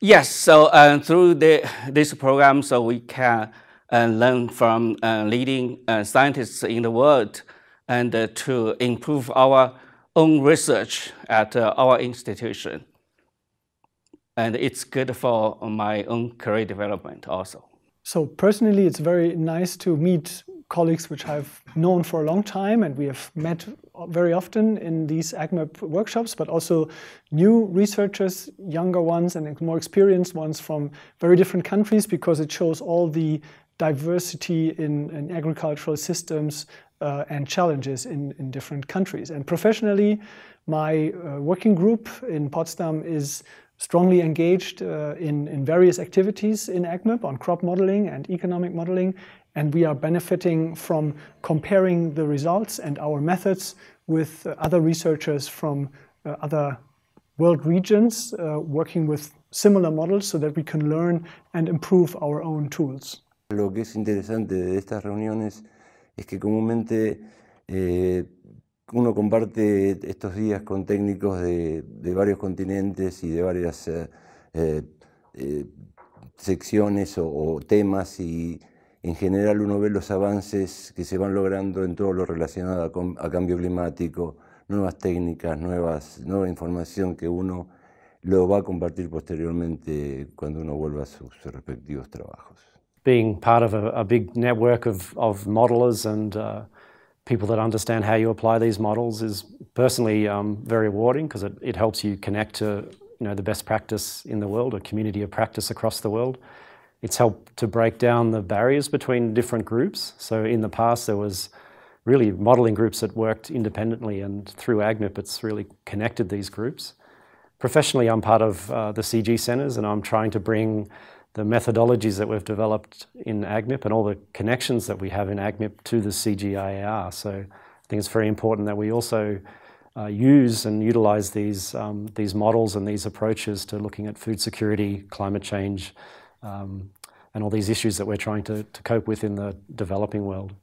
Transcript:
Yes, so uh, through the, this program, so we can uh, learn from uh, leading uh, scientists in the world and uh, to improve our own research at uh, our institution. And it's good for my own career development also. So personally, it's very nice to meet colleagues which I've known for a long time, and we have met very often in these ACMAP workshops, but also new researchers, younger ones, and more experienced ones from very different countries, because it shows all the diversity in, in agricultural systems uh, and challenges in, in different countries. And professionally, my uh, working group in Potsdam is strongly engaged uh, in, in various activities in ACMIP on crop modeling and economic modeling. And we are benefiting from comparing the results and our methods with other researchers from uh, other world regions uh, working with similar models so that we can learn and improve our own tools. Lo que es interesante de estas reuniones es que comúnmente eh, uno comparte estos días con técnicos de, de varios continentes y de varias eh, eh, secciones o, o temas y En general uno ve los avances que se van logrando en todo lo relacionado a, a cambio climático, nuevas técnicas, nuevas, nueva información que uno lo va a compartir posteriormente cuando uno vuelva a sus respectivos trabajos. Being part of a, a big network of, of modelers and uh, people that understand how you apply these models is personally um, very rewarding because it, it helps you connect to you know, the best practice in the world, a community of practice across the world. It's helped to break down the barriers between different groups. So in the past, there was really modelling groups that worked independently, and through AGNIP, it's really connected these groups. Professionally, I'm part of uh, the CG centres, and I'm trying to bring the methodologies that we've developed in AGNIP and all the connections that we have in AGNIP to the CGIAR. So I think it's very important that we also uh, use and utilize these, um, these models and these approaches to looking at food security, climate change, um, and all these issues that we're trying to, to cope with in the developing world.